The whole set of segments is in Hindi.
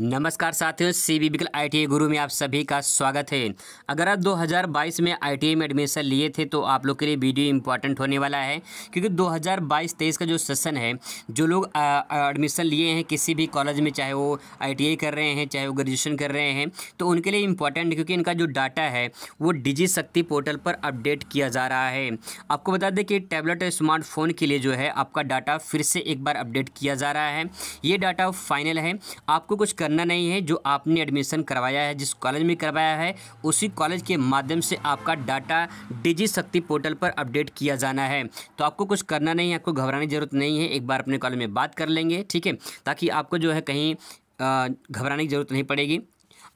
नमस्कार साथियों सी बी बिकल आई गुरु में आप सभी का स्वागत है अगर आप 2022 में आई e में एडमिशन लिए थे तो आप लोग के लिए वीडियो इंपॉर्टेंट होने वाला है क्योंकि 2022-23 का जो सेशन है जो लोग एडमिशन लिए हैं किसी भी कॉलेज में चाहे वो आई e कर रहे हैं चाहे वो ग्रेजुएशन कर रहे हैं तो उनके लिए इंपॉर्टेंट क्योंकि इनका जो डाटा है वो डिजी शक्ति पोर्टल पर अपडेट किया जा रहा है आपको बता दें कि टैबलेट और स्मार्टफोन के लिए जो है आपका डाटा फिर से एक बार अपडेट किया जा रहा है ये डाटा फाइनल है आपको कुछ करना नहीं है जो आपने एडमिशन करवाया है जिस कॉलेज में करवाया है उसी कॉलेज के माध्यम से आपका डाटा डिजी शक्ति पोर्टल पर अपडेट किया जाना है तो आपको कुछ करना नहीं है आपको घबराने की जरूरत नहीं है एक बार अपने कॉलेज में बात कर लेंगे ठीक है ताकि आपको जो है कहीं घबराने की जरूरत नहीं पड़ेगी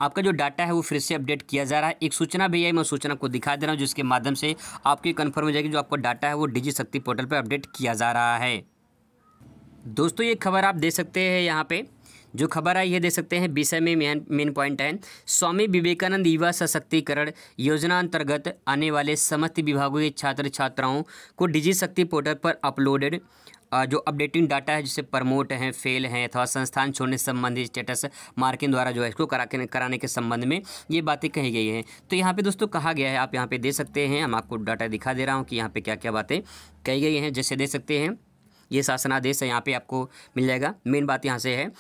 आपका जो डाटा है वो फिर से अपडेट किया जा रहा है एक सूचना भी है मैं सूचना को दिखा दे रहा हूँ जिसके माध्यम से आपकी कन्फर्म हो जाएगी जो आपका डाटा है वो डिजी शक्ति पोर्टल पर अपडेट किया जा रहा है दोस्तों ये खबर आप दे सकते हैं यहाँ पे जो खबर आई है देख सकते हैं विषय में मेन मेन पॉइंट है स्वामी विवेकानंद युवा सशक्तिकरण योजना अंतर्गत आने वाले समस्त विभागों के छात्र छात्राओं को डिजी शक्ति पोर्टल पर अपलोडेड जो अपडेटिंग डाटा है जिसे प्रमोट हैं फेल हैं अथवा संस्थान छोड़ने संबंधी स्टेटस मार्किंग द्वारा जो है इसको करा कराने के संबंध में ये बातें कही गई हैं तो यहाँ पे दोस्तों कहा गया है आप यहाँ पे दे सकते हैं हम आपको डाटा दिखा दे रहा हूँ कि यहाँ पे क्या क्या बातें कही गई हैं जैसे दे सकते हैं ये शासनादेश है यहाँ पर आपको मिल जाएगा मेन बात यहाँ से है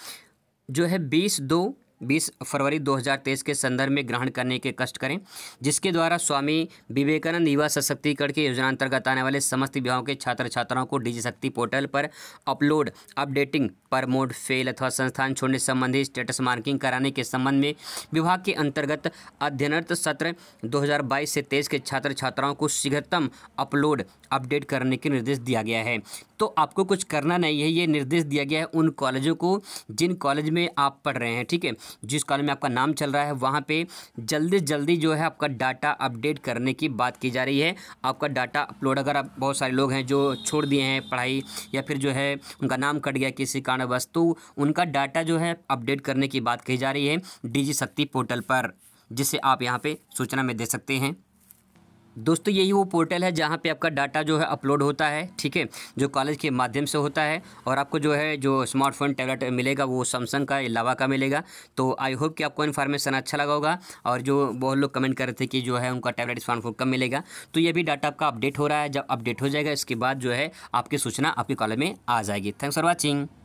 जो है बीस दो बीस फरवरी 2023 के संदर्भ में ग्रहण करने के कष्ट करें जिसके द्वारा स्वामी विवेकानंद युवा सशक्तिकरण की योजना अंतर्गत आने वाले समस्त विभागों के छात्र छात्राओं को डिजी शक्ति पोर्टल पर अपलोड अपडेटिंग परमोड फेल अथवा संस्थान छोड़ने संबंधी स्टेटस मार्किंग कराने के संबंध में विभाग के अंतर्गत अध्ययनरत सत्र दो से तेईस के छात्र छात्राओं को शीघ्रतम अपलोड अपडेट करने के निर्देश दिया गया है तो आपको कुछ करना नहीं है ये निर्देश दिया गया है उन कॉलेजों को जिन कॉलेज में आप पढ़ रहे हैं ठीक है जिस कॉलेज में आपका नाम चल रहा है वहाँ पर जल्दी जल्दी जो है आपका डाटा अपडेट करने की बात की जा रही है आपका डाटा अपलोड अगर आप बहुत सारे लोग हैं जो छोड़ दिए हैं पढ़ाई या फिर जो है उनका नाम कट गया किसी कारणवश तो उनका डाटा जो है अपडेट करने की बात कही जा रही है डीजी शक्ति पोर्टल पर जिसे आप यहाँ पे सूचना में दे सकते हैं दोस्तों यही वो पोर्टल है जहाँ पे आपका डाटा जो है अपलोड होता है ठीक है जो कॉलेज के माध्यम से होता है और आपको जो है जो स्मार्टफोन टैबलेट मिलेगा वो सैमसंग का लावा का मिलेगा तो आई होप कि आपको इन्फॉर्मेशन अच्छा लगा होगा और जो बहुत लोग कमेंट कर रहे थे कि जो है उनका टैबलेट स्मार्टफोन कब मिलेगा तो ये भी डाटा आपका अपडेट हो रहा है जब अपडेट हो जाएगा इसके बाद जो है आपकी सूचना आपके कॉलेज में आ जाएगी थैंक्स फॉर वॉचिंग